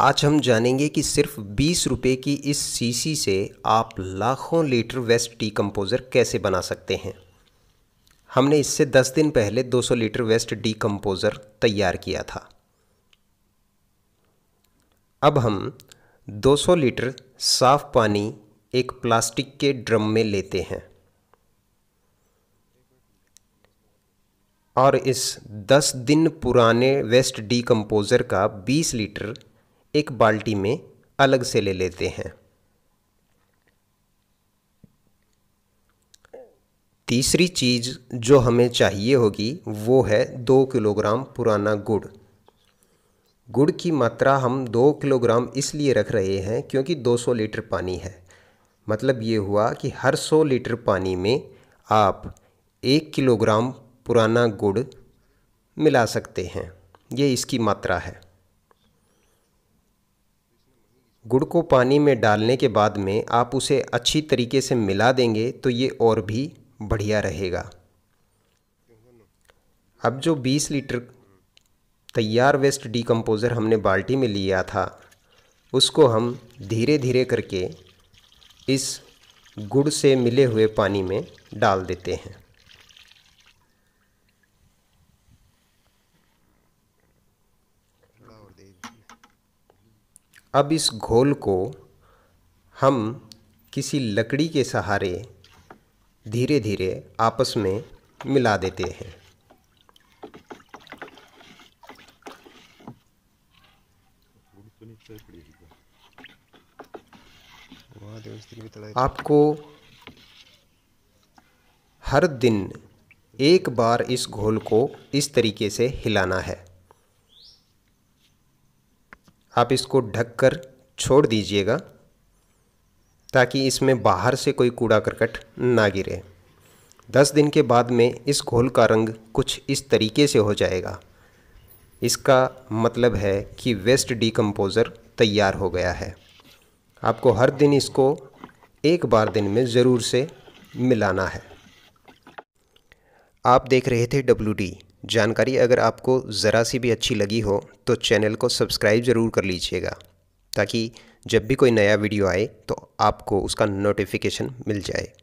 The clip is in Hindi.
आज हम जानेंगे कि सिर्फ बीस रुपये की इस सीसी से आप लाखों लीटर वेस्ट डी कम्पोज़र कैसे बना सकते हैं हमने इससे 10 दिन पहले 200 लीटर वेस्ट डी कम्पोजर तैयार किया था अब हम 200 लीटर साफ पानी एक प्लास्टिक के ड्रम में लेते हैं और इस 10 दिन पुराने वेस्ट डी कम्पोज़र का 20 लीटर एक बाल्टी में अलग से ले लेते हैं तीसरी चीज़ जो हमें चाहिए होगी वो है दो किलोग्राम पुराना गुड़ गुड़ की मात्रा हम दो किलोग्राम इसलिए रख रहे हैं क्योंकि 200 लीटर पानी है मतलब ये हुआ कि हर 100 लीटर पानी में आप एक किलोग्राम पुराना गुड़ मिला सकते हैं ये इसकी मात्रा है गुड़ को पानी में डालने के बाद में आप उसे अच्छी तरीके से मिला देंगे तो ये और भी बढ़िया रहेगा अब जो 20 लीटर तैयार वेस्ट डिकम्पोज़र हमने बाल्टी में लिया था उसको हम धीरे धीरे करके इस गुड़ से मिले हुए पानी में डाल देते हैं अब इस घोल को हम किसी लकड़ी के सहारे धीरे धीरे आपस में मिला देते हैं आपको हर दिन एक बार इस घोल को इस तरीके से हिलाना है आप इसको ढक कर छोड़ दीजिएगा ताकि इसमें बाहर से कोई कूड़ा करकट ना गिरे दस दिन के बाद में इस घोल का रंग कुछ इस तरीके से हो जाएगा इसका मतलब है कि वेस्ट डिकम्पोज़र तैयार हो गया है आपको हर दिन इसको एक बार दिन में ज़रूर से मिलाना है आप देख रहे थे डब्ल्यू डी जानकारी अगर आपको ज़रा सी भी अच्छी लगी हो तो चैनल को सब्सक्राइब ज़रूर कर लीजिएगा ताकि जब भी कोई नया वीडियो आए तो आपको उसका नोटिफिकेशन मिल जाए